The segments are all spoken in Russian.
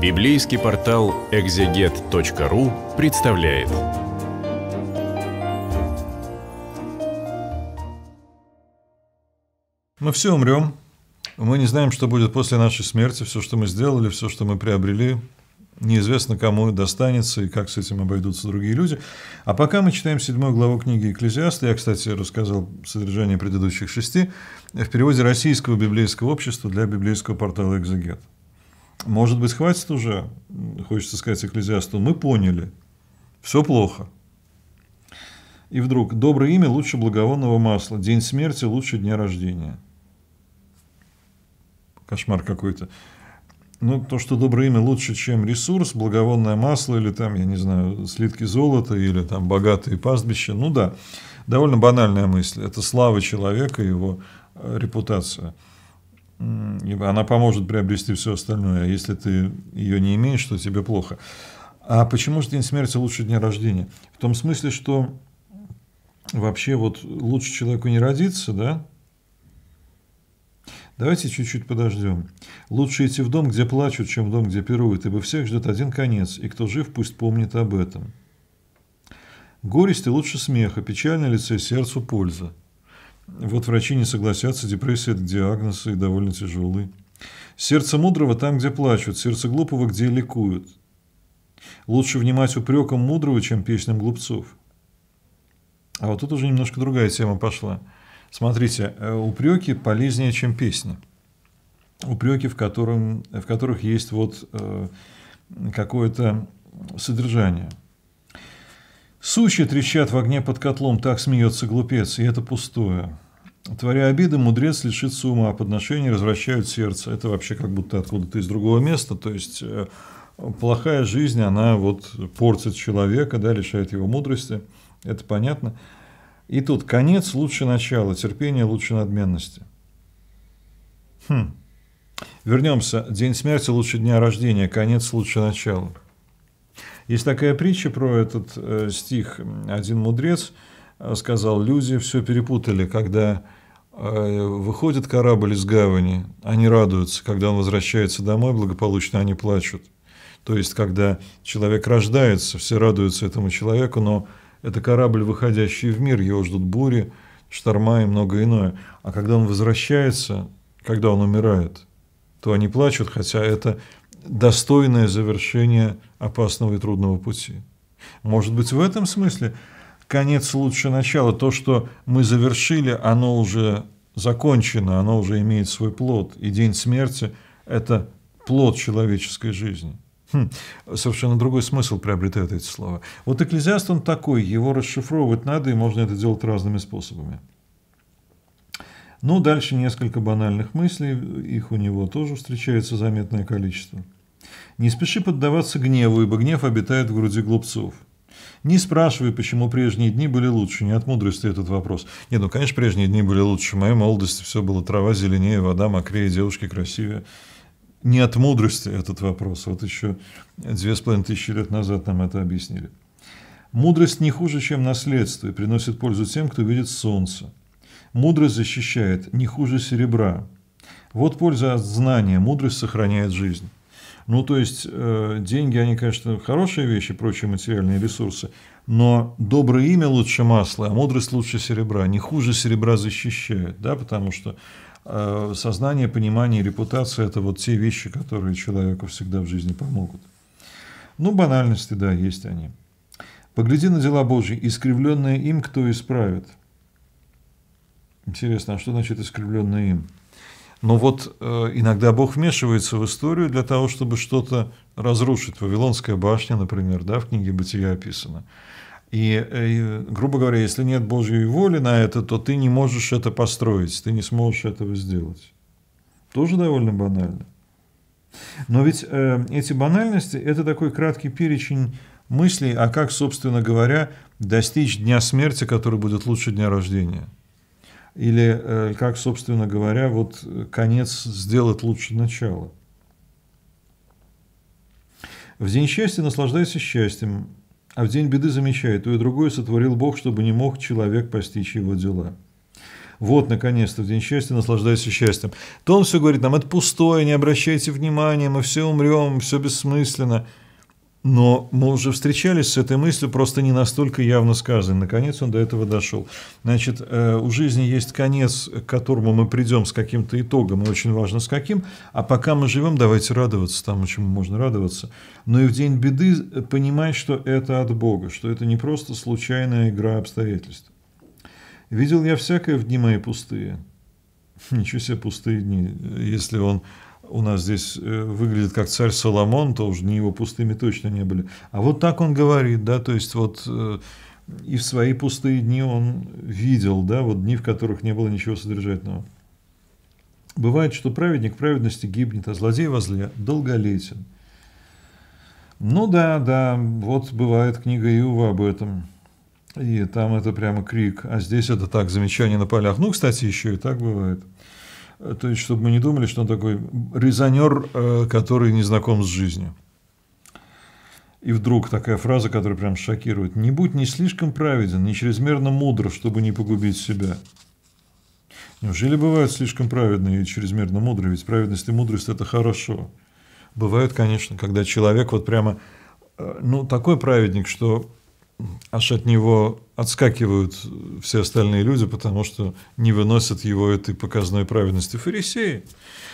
Библейский портал экзегет.ру представляет. Мы все умрем. Мы не знаем, что будет после нашей смерти. Все, что мы сделали, все, что мы приобрели, неизвестно, кому достанется и как с этим обойдутся другие люди. А пока мы читаем седьмую главу книги «Экклезиаста», я, кстати, рассказал содержание предыдущих шести, в переводе российского библейского общества для библейского портала «Экзегет». Может быть, хватит уже, хочется сказать экклезиасту, мы поняли, все плохо. И вдруг, доброе имя лучше благовонного масла, день смерти лучше дня рождения. Кошмар какой-то. Ну, то, что доброе имя лучше, чем ресурс, благовонное масло или там, я не знаю, слитки золота или там богатые пастбища, ну да, довольно банальная мысль. Это слава человека, его э, репутация она поможет приобрести все остальное. если ты ее не имеешь, то тебе плохо. А почему же день смерти лучше дня рождения? В том смысле, что вообще вот лучше человеку не родиться, да? Давайте чуть-чуть подождем. Лучше идти в дом, где плачут, чем в дом, где пируют, ибо всех ждет один конец, и кто жив, пусть помнит об этом. Горести лучше смеха, печальное лице сердцу польза. Вот врачи не согласятся, депрессия – это диагноз и довольно тяжелый. Сердце мудрого там, где плачут, сердце глупого, где ликуют. Лучше внимать упрекам мудрого, чем песням глупцов. А вот тут уже немножко другая тема пошла. Смотрите, э, упреки полезнее, чем песни. Упреки, в, котором, в которых есть вот э, какое-то содержание – Сучья трещат в огне под котлом, так смеется глупец, и это пустое. Творя обиды, мудрец лишится ума, а подношения развращают сердце. Это вообще как будто откуда-то из другого места. То есть э, плохая жизнь, она вот портит человека, да, лишает его мудрости. Это понятно. И тут конец лучше начала, терпение лучше надменности. Хм. Вернемся. День смерти лучше дня рождения, конец лучше начала. Есть такая притча про этот э, стих. Один мудрец э, сказал, люди все перепутали, когда э, выходит корабль из гавани, они радуются, когда он возвращается домой, благополучно они плачут. То есть, когда человек рождается, все радуются этому человеку, но это корабль, выходящий в мир, его ждут бури, шторма и многое иное. А когда он возвращается, когда он умирает, то они плачут, хотя это достойное завершение опасного и трудного пути. Может быть, в этом смысле конец лучше начала. То, что мы завершили, оно уже закончено, оно уже имеет свой плод. И день смерти – это плод человеческой жизни. Хм, совершенно другой смысл приобретают эти слова. Вот экклезиаст он такой, его расшифровывать надо, и можно это делать разными способами. Ну, дальше несколько банальных мыслей, их у него тоже встречается заметное количество. Не спеши поддаваться гневу, ибо гнев обитает в груди глупцов. Не спрашивай, почему прежние дни были лучше, не от мудрости этот вопрос. Не, ну, конечно, прежние дни были лучше. В моей молодости все было трава зеленее, вода мокрее, девушки красивее. Не от мудрости этот вопрос. Вот еще две с половиной тысячи лет назад нам это объяснили. Мудрость не хуже, чем наследство, и приносит пользу тем, кто видит солнце. Мудрость защищает не хуже серебра. Вот польза от знания, мудрость сохраняет жизнь. Ну, то есть, э, деньги, они, конечно, хорошие вещи, прочие материальные ресурсы, но доброе имя лучше масла, а мудрость лучше серебра. Не хуже серебра защищает, да, потому что э, сознание, понимание, репутация – это вот те вещи, которые человеку всегда в жизни помогут. Ну, банальности, да, есть они. «Погляди на дела Божьи, искривленные им кто исправит». Интересно, а что значит искривленное им? Но ну вот э, иногда Бог вмешивается в историю для того, чтобы что-то разрушить. Вавилонская башня, например, да, в книге Бытия описана. И, э, грубо говоря, если нет Божьей воли на это, то ты не можешь это построить, ты не сможешь этого сделать. Тоже довольно банально. Но ведь э, эти банальности – это такой краткий перечень мыслей, а как, собственно говоря, достичь дня смерти, который будет лучше дня рождения – или э, как, собственно говоря, вот э, конец сделать лучше начала. В день счастья наслаждайся счастьем, а в день беды замечай, то и другое сотворил Бог, чтобы не мог человек постичь его дела. Вот, наконец-то, в день счастья наслаждайся счастьем. То он все говорит нам, это пустое, не обращайте внимания, мы все умрем, все бессмысленно – но мы уже встречались с этой мыслью, просто не настолько явно сказанной. Наконец он до этого дошел. Значит, э, у жизни есть конец, к которому мы придем с каким-то итогом, и очень важно с каким. А пока мы живем, давайте радоваться тому, чему можно радоваться. Но и в день беды понимать, что это от Бога, что это не просто случайная игра обстоятельств. «Видел я всякое в дни мои пустые». Ничего себе пустые дни, если он у нас здесь э, выглядит как царь Соломон, то уж не его пустыми точно не были. А вот так он говорит, да, то есть вот э, и в свои пустые дни он видел, да, вот дни, в которых не было ничего содержательного. Бывает, что праведник праведности гибнет, а злодей возле долголетен. Ну да, да, вот бывает книга Иова об этом. И там это прямо крик, а здесь это так, замечание на полях. Ну, кстати, еще и так бывает. То есть, чтобы мы не думали, что он такой резонер, э, который не знаком с жизнью. И вдруг такая фраза, которая прям шокирует. «Не будь не слишком праведен, не чрезмерно мудр, чтобы не погубить себя». Неужели бывают слишком праведные и чрезмерно мудрые? Ведь праведность и мудрость – это хорошо. Бывают, конечно, когда человек вот прямо, э, ну, такой праведник, что аж от него отскакивают все остальные люди, потому что не выносят его этой показной праведности. Фарисеи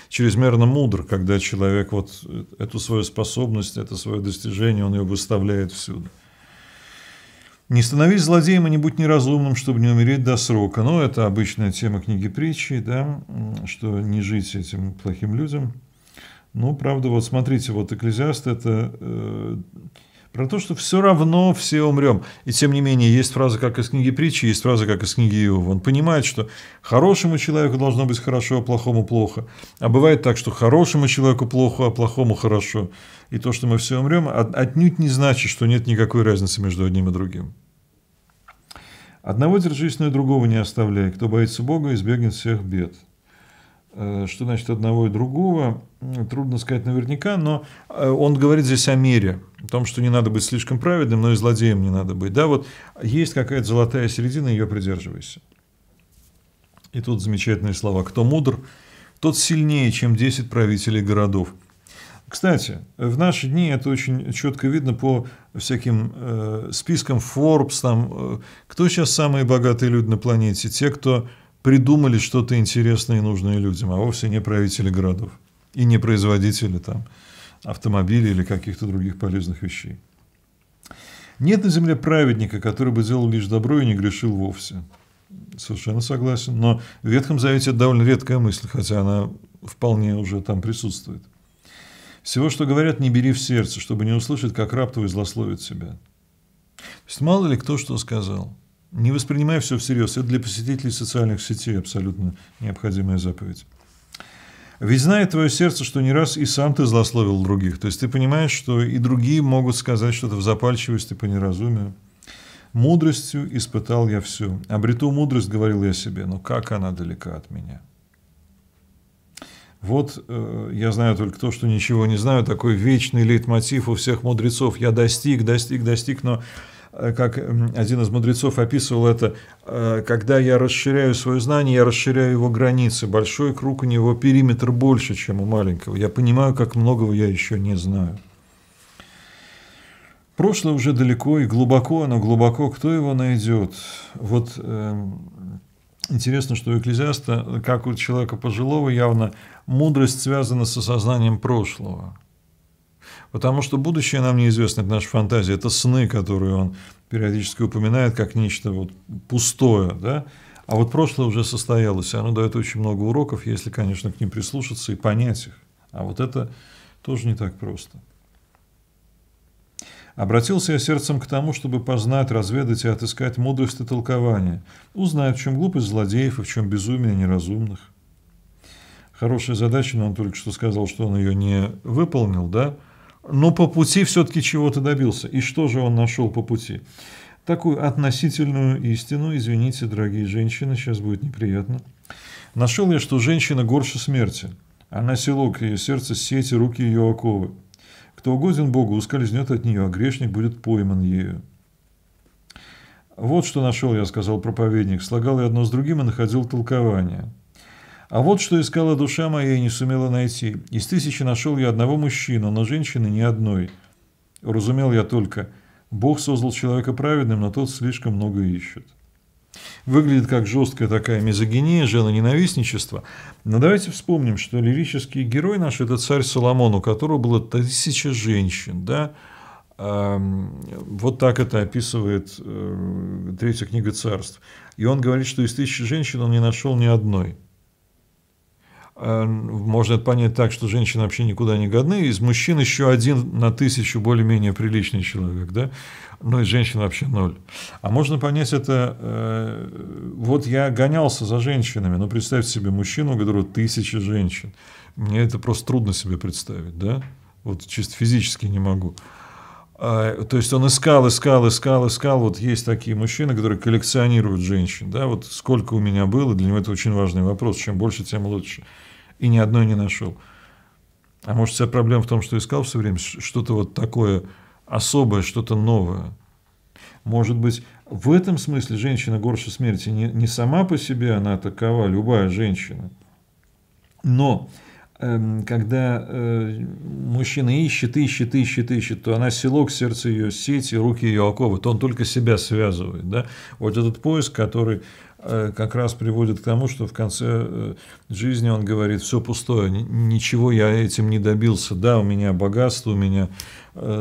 чрезмерно мудр, когда человек вот эту свою способность, это свое достижение, он ее выставляет всюду. Не становись злодеем и не будь неразумным, чтобы не умереть до срока. Но ну, это обычная тема книги притчи, да, что не жить этим плохим людям. Ну, правда, вот смотрите, вот Экклезиаст – это э, про то, что все равно все умрем. И тем не менее, есть фраза, как из книги притчи, есть фраза, как из книги Иова. Он понимает, что хорошему человеку должно быть хорошо, а плохому плохо. А бывает так, что хорошему человеку плохо, а плохому хорошо. И то, что мы все умрем, отнюдь не значит, что нет никакой разницы между одним и другим. Одного держись, но и другого не оставляй. Кто боится Бога, избегнет всех бед. Э, что значит одного и другого, трудно сказать наверняка, но э, он говорит здесь о мире, о том, что не надо быть слишком праведным, но и злодеем не надо быть. Да, вот есть какая-то золотая середина, ее придерживайся. И тут замечательные слова. Кто мудр, тот сильнее, чем 10 правителей городов. Кстати, в наши дни это очень четко видно по всяким э, спискам Forbes, там, э, кто сейчас самые богатые люди на планете, те, кто придумали что-то интересное и нужное людям, а вовсе не правители городов и не производители там автомобилей или каких-то других полезных вещей. Нет на земле праведника, который бы делал лишь добро и не грешил вовсе. Совершенно согласен. Но в Ветхом Завете это довольно редкая мысль, хотя она вполне уже там присутствует. Всего, что говорят, не бери в сердце, чтобы не услышать, как раб твой злословит тебя. То есть мало ли кто что сказал не воспринимай все всерьез. Это для посетителей социальных сетей абсолютно необходимая заповедь. Ведь знает твое сердце, что не раз и сам ты злословил других. То есть ты понимаешь, что и другие могут сказать что-то в запальчивости по неразумию. Мудростью испытал я все. Обрету мудрость, говорил я себе, но как она далека от меня. Вот э, я знаю только то, что ничего не знаю, такой вечный лейтмотив у всех мудрецов. Я достиг, достиг, достиг, но Э, как один из мудрецов описывал это, э, когда я расширяю свое знание, я расширяю его границы. Большой круг у него периметр больше, чем у маленького. Я понимаю, как многого я еще не знаю. Прошлое уже далеко и глубоко, но глубоко, кто его найдет? Вот э, интересно, что у экклезиаста, э, как у человека пожилого, явно мудрость связана с осознанием прошлого. Потому что будущее нам неизвестно, это наша фантазия, это сны, которые он периодически упоминает как нечто вот пустое, да? А вот прошлое уже состоялось, и оно дает очень много уроков, если, конечно, к ним прислушаться и понять их. А вот это тоже не так просто. Обратился я сердцем к тому, чтобы познать, разведать и отыскать мудрость и толкование, узнать, в чем глупость злодеев и в чем безумие неразумных. Хорошая задача, но он только что сказал, что он ее не выполнил, да? но по пути все-таки чего-то добился. И что же он нашел по пути? Такую относительную истину, извините, дорогие женщины, сейчас будет неприятно. Нашел я, что женщина горше смерти. Она селок, ее сердце, сети, руки ее оковы. Кто угоден Богу, ускользнет от нее, а грешник будет пойман ею. Вот что нашел я, сказал проповедник. Слагал я одно с другим и находил толкование. А вот что искала душа моя и не сумела найти. Из тысячи нашел я одного мужчину, но женщины ни одной. Разумел я только, Бог создал человека праведным, но тот слишком много ищет. Выглядит как жесткая такая мизогиния, женоненавистничество. Но давайте вспомним, что лирический герой наш – это царь Соломон, у которого было тысяча женщин. Да? Вот так это описывает э, третья книга царств. И он говорит, что из тысячи женщин он не нашел ни одной можно понять так, что женщины вообще никуда не годны, из мужчин еще один на тысячу более-менее приличный человек, да, но из женщин вообще ноль. А можно понять это, э, вот я гонялся за женщинами, но представьте себе мужчину, у которого тысяча женщин, мне это просто трудно себе представить, да, вот чисто физически не могу. А, то есть он искал, искал, искал, искал. Вот есть такие мужчины, которые коллекционируют женщин. Да, вот сколько у меня было, для него это очень важный вопрос. Чем больше, тем лучше. И ни одной не нашел. А может, вся проблема в том, что искал все время что-то вот такое особое, что-то новое. Может быть, в этом смысле женщина горше смерти не, не сама по себе, она такова, любая женщина. Но Эм, когда э, мужчина ищет, ищет, ищет, ищет, то она селок, сердце ее сети, руки ее оковы, то он только себя связывает. Да? Вот этот поиск, который э, как раз приводит к тому, что в конце э, жизни он говорит, все пустое, ничего я этим не добился, да, у меня богатство, у меня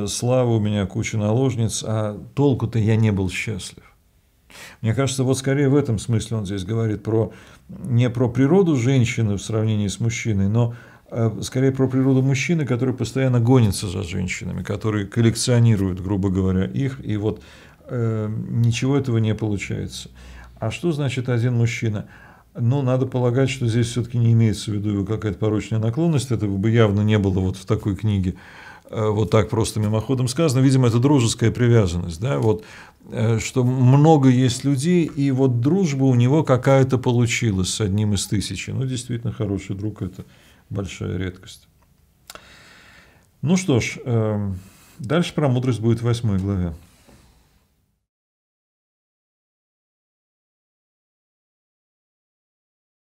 слава, у меня куча наложниц, а толку-то я не был счастлив. Мне кажется, вот скорее в этом смысле он здесь говорит про не про природу женщины в сравнении с мужчиной, но э, скорее про природу мужчины, который постоянно гонится за женщинами, который коллекционирует, грубо говоря, их, и вот э, ничего этого не получается. А что значит один мужчина? Ну, надо полагать, что здесь все-таки не имеется в виду какая-то порочная наклонность, этого бы явно не было вот в такой книге. Э, вот так просто мимоходом сказано, видимо, это дружеская привязанность, да, вот, э, что много есть людей, и вот дружба у него какая-то получилась с одним из тысячи. Ну, действительно, хороший друг – это большая редкость. Ну что ж, эм, дальше про мудрость будет в восьмой главе.